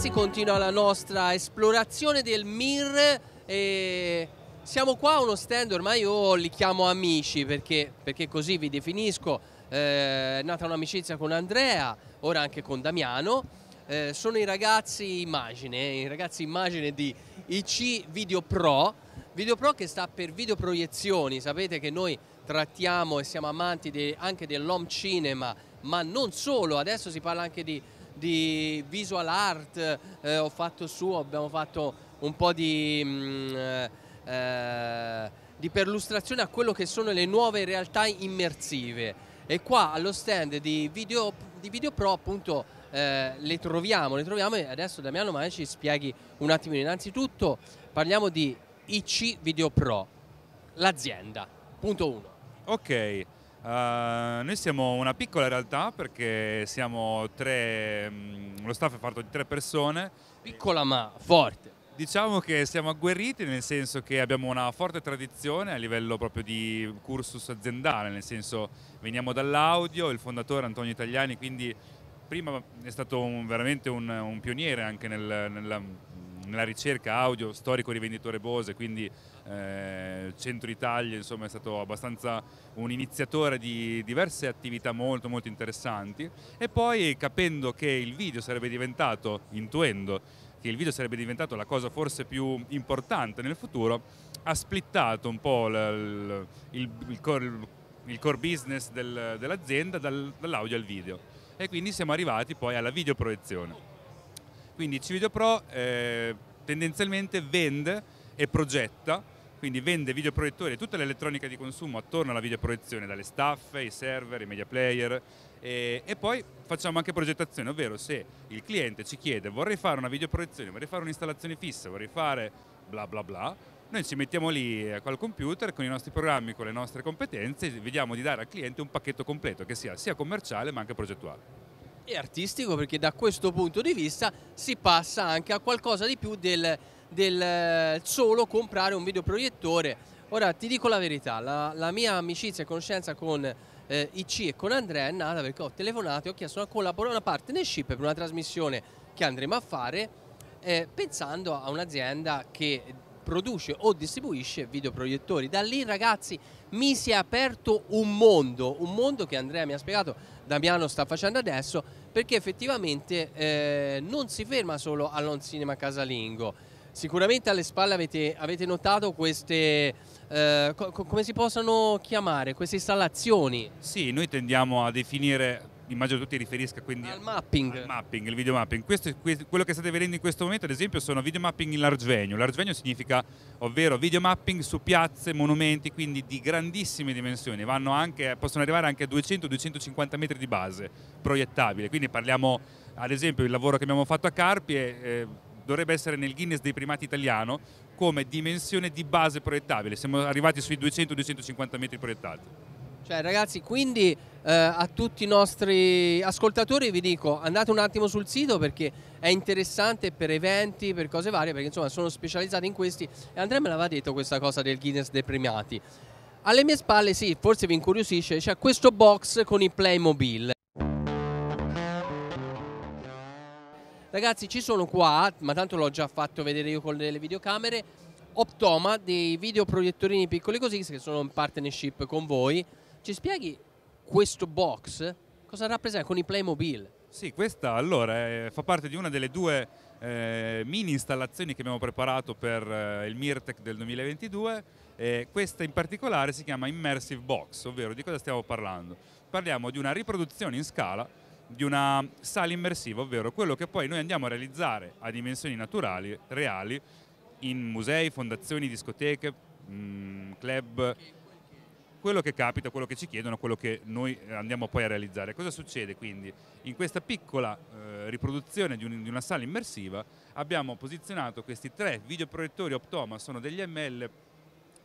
ragazzi continua la nostra esplorazione del MIR e siamo qua a uno stand, ormai io li chiamo amici perché, perché così vi definisco, eh, è nata un'amicizia con Andrea, ora anche con Damiano, eh, sono i ragazzi immagine, i ragazzi immagine di IC Video Pro, Video Pro che sta per videoproiezioni, sapete che noi trattiamo e siamo amanti de, anche dell'home cinema, ma non solo, adesso si parla anche di di visual art, eh, ho fatto su, abbiamo fatto un po' di, mh, mm, eh, eh, di perlustrazione a quello che sono le nuove realtà immersive. E qua allo stand di Video, di video Pro appunto eh, le troviamo, le troviamo e adesso Damiano magari ci spieghi un attimo. Innanzitutto parliamo di IC Video Pro, l'azienda, punto 1. Ok, Uh, noi siamo una piccola realtà perché siamo tre, mh, mm, lo staff è fatto di tre persone. Piccola ma forte. Diciamo che siamo agguerriti nel senso che abbiamo una forte tradizione a livello proprio di cursus aziendale, nel senso veniamo dall'audio, il fondatore Antonio Italiani, quindi prima è stato un, veramente un, un pioniere anche nel, nella nella ricerca audio, storico rivenditore Bose, quindi eh, Centro Italia, insomma è stato abbastanza un iniziatore di diverse attività molto molto interessanti e poi capendo che il video sarebbe diventato, intuendo, che il video sarebbe diventato la cosa forse più importante nel futuro, ha splittato un po' il, il, il, core, il core, business del, dell'azienda dall'audio al video e quindi siamo arrivati poi alla videoproiezione. Quindi il CVideo Pro eh, tendenzialmente vende e progetta, quindi vende videoproiettori e tutta l'elettronica di consumo attorno alla videoproiezione, dalle staffe, i server, i media player e, e, poi facciamo anche progettazione, ovvero se il cliente ci chiede vorrei fare una videoproiezione, vorrei fare un'installazione fissa, vorrei fare bla bla bla, noi ci mettiamo lì al computer con i nostri programmi, con le nostre competenze e vediamo di dare al cliente un pacchetto completo che sia sia commerciale ma anche progettuale e artistico perché da questo punto di vista si passa anche a qualcosa di più del, del eh, solo comprare un videoproiettore. Ora ti dico la verità, la, la mia amicizia e conoscenza con eh, IC e con Andrea è nata perché ho telefonato e ho chiesto una, collaborazione, una partnership per una trasmissione che andremo a fare eh, pensando a un'azienda che produce o distribuisce videoproiettori. Da lì ragazzi mi si è aperto un mondo, un mondo che Andrea mi ha spiegato, Damiano sta facendo adesso, perché effettivamente eh, non si ferma solo all'on cinema casalingo. Sicuramente alle spalle avete, avete notato queste, eh, co come si possono chiamare, queste installazioni? Sì, noi tendiamo a definire immagino tu ti riferisca quindi al mapping, al mapping il video mapping. Questo, questo, quello che state vedendo in questo momento, ad esempio, sono video mapping in large venue. Large venue significa, ovvero video mapping su piazze, monumenti, quindi di grandissime dimensioni, anche, possono arrivare anche a 200-250 metri di base proiettabile. Quindi parliamo, ad esempio, il lavoro che abbiamo fatto a Carpi è, eh, dovrebbe essere nel Guinness dei primati italiano come dimensione di base proiettabile. Siamo arrivati sui 200-250 metri proiettati. Cioè ragazzi, quindi eh, a tutti i nostri ascoltatori vi dico andate un attimo sul sito perché è interessante per eventi, per cose varie, perché insomma sono specializzati in questi e Andrea me l'aveva detto questa cosa del Guinness dei premiati. Alle mie spalle, sì, forse vi incuriosisce, c'è questo box con i Playmobil. Ragazzi, ci sono qua, ma tanto l'ho già fatto vedere io con le videocamere, Optoma, dei videoproiettorini piccoli così, che sono in partnership con voi. Ci spieghi questo box cosa rappresenta con i Playmobil? Sì, questa allora eh, fa parte di una delle due eh, mini installazioni che abbiamo preparato per eh, il Mirtec del 2022 questa in particolare si chiama Immersive Box, ovvero di cosa stiamo parlando? Parliamo di una riproduzione in scala di una sala immersiva, ovvero quello che poi noi andiamo a realizzare a dimensioni naturali, reali, in musei, fondazioni, discoteche, mh, mm, club, quello che capita, quello che ci chiedono, quello che noi eh, andiamo poi a realizzare. Cosa succede quindi? In questa piccola eh, riproduzione di, un, di, una sala immersiva abbiamo posizionato questi tre videoproiettori Optoma, sono degli ML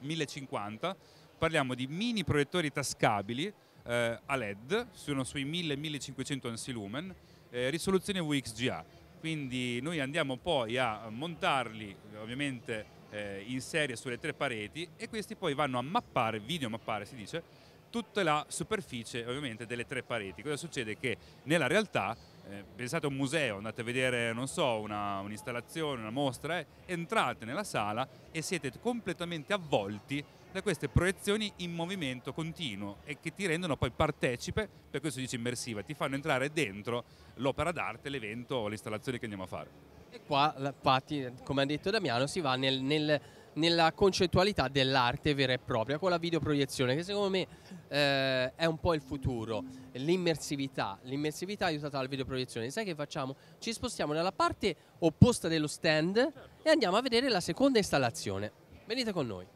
1050, parliamo di mini proiettori tascabili eh, a LED, sono sui 1000-1500 ansi lumen, eh, risoluzione VXGA, quindi noi andiamo poi a montarli ovviamente eh, in serie sulle tre pareti e questi poi vanno a mappare, video mappare si dice, tutta la superficie ovviamente delle tre pareti. Cosa succede? Che nella realtà, eh, pensate a un museo, andate a vedere, non so, un'installazione, una, mostra, eh, entrate nella sala e siete completamente avvolti da queste proiezioni in movimento continuo e che ti rendono poi partecipe, per questo si dice immersiva, ti fanno entrare dentro l'opera d'arte, l'evento o l'installazione che andiamo a fare. E qua, infatti, come ha detto Damiano, si va nel, nel, nella concettualità dell'arte vera e propria, con la videoproiezione, che secondo me eh, è un po' il futuro, l'immersività, l'immersività aiutata dalla videoproiezione. Sai che facciamo? Ci spostiamo nella parte opposta dello stand certo. e andiamo a vedere la seconda installazione. Venite con noi.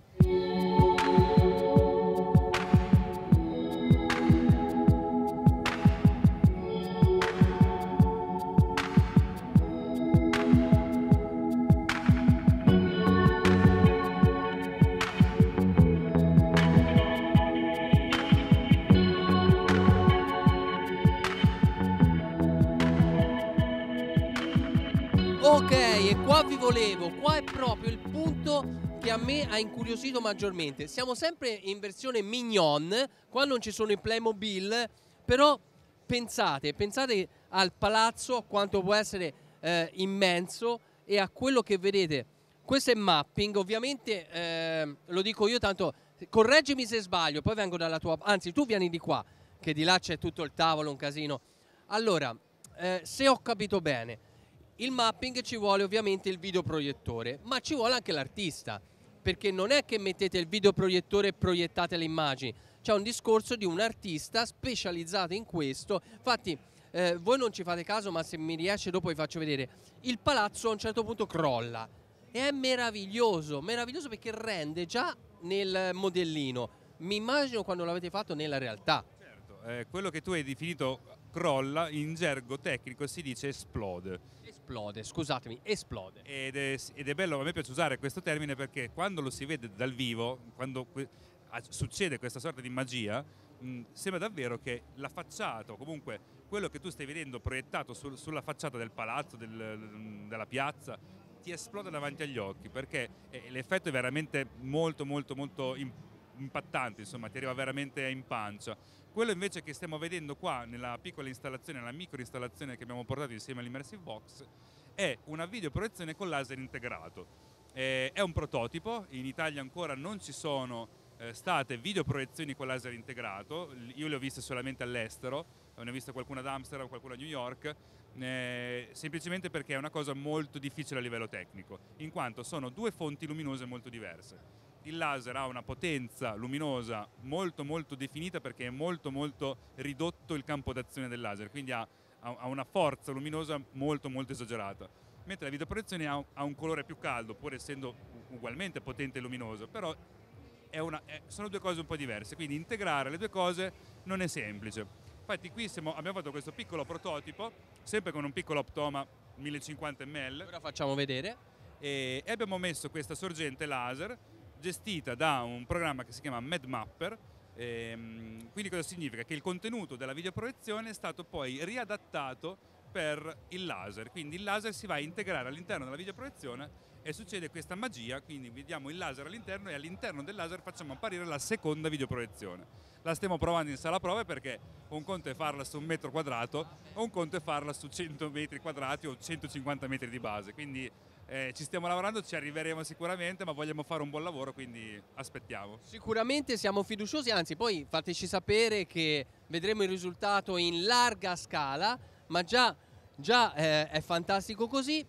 Ok, e qua vi volevo, qua è proprio il punto che a me ha incuriosito maggiormente. Siamo sempre in versione mignon, qua non ci sono i Playmobil, però pensate, pensate al palazzo, a quanto può essere eh, immenso e a quello che vedete. Questo è mapping, ovviamente eh, lo dico io tanto, correggimi se sbaglio, poi vengo dalla tua, anzi tu vieni di qua, che di là c'è tutto il tavolo, un casino. Allora, eh, se ho capito bene, il mapping ci vuole ovviamente il videoproiettore, ma ci vuole anche l'artista, perché non è che mettete il videoproiettore e proiettate le immagini, c'è un discorso di un artista specializzato in questo. Infatti, eh, voi non ci fate caso, ma se mi riesce dopo vi faccio vedere. Il palazzo a un certo punto crolla e è meraviglioso, meraviglioso perché rende già nel modellino. Mi immagino quando l'avete fatto nella realtà. Certo, eh, quello che tu hai definito crolla in gergo tecnico si dice esplode esplode, scusatemi, esplode. Ed è, ed è, bello, a me piace usare questo termine perché quando lo si vede dal vivo, quando succede questa sorta di magia, mh, sembra davvero che la facciata, o comunque quello che tu stai vedendo proiettato sul, sulla facciata del palazzo, del, della piazza, ti esplode davanti agli occhi perché eh, l'effetto è veramente molto molto molto importante impattante, insomma, ti arriva veramente in pancia. Quello invece che stiamo vedendo qua nella piccola installazione, nella micro installazione che abbiamo portato insieme all'Immersive Box, è una videoproiezione con laser integrato. Eh, è un prototipo, in Italia ancora non ci sono eh, state videoproiezioni con laser integrato, io le ho viste solamente all'estero, ne ho viste qualcuna ad Amsterdam, qualcuna a New York, eh, semplicemente perché è una cosa molto difficile a livello tecnico, in quanto sono due fonti luminose molto diverse il laser ha una potenza luminosa molto molto definita perché è molto molto ridotto il campo d'azione del laser, quindi ha, ha una forza luminosa molto molto esagerata. Mentre la videoproiezione ha, ha un colore più caldo, pur essendo ugualmente potente e luminoso, però è una, è, sono due cose un po' diverse, quindi integrare le due cose non è semplice. Infatti qui siamo, abbiamo fatto questo piccolo prototipo, sempre con un piccolo optoma 1050 ml. Ora facciamo vedere. E abbiamo messo questa sorgente laser gestita da un programma che si chiama MedMapper. Ehm, quindi cosa significa? Che il contenuto della videoproiezione è stato poi riadattato per il laser, quindi il laser si va a integrare all'interno della videoproiezione e succede questa magia, quindi vediamo il laser all'interno e all'interno del laser facciamo apparire la seconda videoproiezione. La stiamo provando in sala prove perché un conto è farla su un metro quadrato, un conto è farla su 100 metri quadrati o 150 metri di base, quindi eh, ci stiamo lavorando, ci arriveremo sicuramente, ma vogliamo fare un buon lavoro, quindi aspettiamo. Sicuramente siamo fiduciosi, anzi poi fateci sapere che vedremo il risultato in larga scala, ma già, già eh, è fantastico così.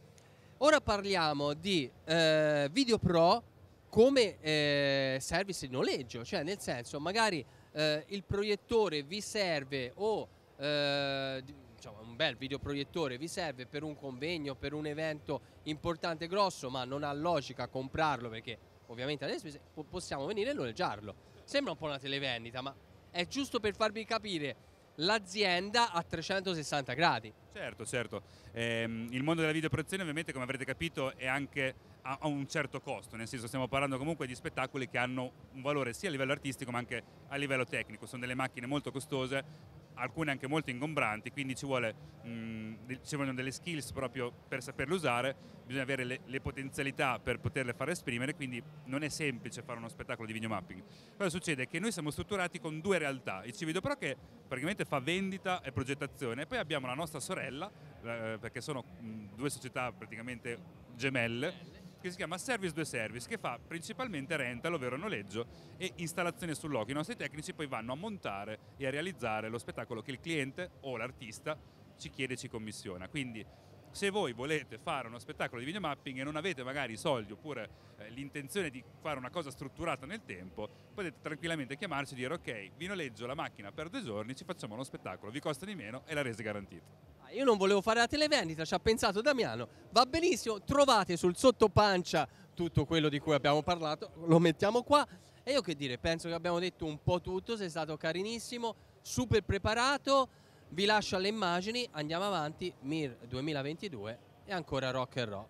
Ora parliamo di eh, Video Pro come eh, service di noleggio, cioè nel senso magari eh, il proiettore vi serve o eh, diciamo, un bel videoproiettore vi serve per un convegno, per un evento importante e grosso, ma non ha logica comprarlo perché ovviamente adesso possiamo venire e noleggiarlo. Sembra un po' una televendita, ma è giusto per farvi capire l'azienda a 360 gradi. Certo, certo. Ehm, il mondo della videoproiezione ovviamente come avrete capito è anche a, a, un certo costo, nel senso stiamo parlando comunque di spettacoli che hanno un valore sia a livello artistico ma anche a livello tecnico, sono delle macchine molto costose alcune anche molto ingombranti, quindi ci, vuole, mh, mm, ci vogliono delle skills proprio per saperle usare, bisogna avere le, le, potenzialità per poterle far esprimere, quindi non è semplice fare uno spettacolo di video mapping. Cosa succede? che noi siamo strutturati con due realtà, il Civido Pro che praticamente fa vendita e progettazione, e poi abbiamo la nostra sorella, eh, perché sono mh, mm, due società praticamente gemelle che si chiama Service 2 Service, che fa principalmente rental, ovvero noleggio, e installazione sul loco. I nostri tecnici poi vanno a montare e a realizzare lo spettacolo che il cliente o l'artista ci chiede e ci commissiona. Quindi se voi volete fare uno spettacolo di videomapping e non avete magari i soldi oppure eh, l'intenzione di fare una cosa strutturata nel tempo, potete tranquillamente chiamarci e dire ok, vi noleggio la macchina per due giorni, ci facciamo uno spettacolo, vi costa di meno e la resa garantita io non volevo fare la televendita, ci ha pensato Damiano, va benissimo, trovate sul sottopancia tutto quello di cui abbiamo parlato, lo mettiamo qua e io che dire, penso che abbiamo detto un po' tutto, sei stato carinissimo, super preparato, vi lascio alle immagini, andiamo avanti, Mir 2022 e ancora rock and roll.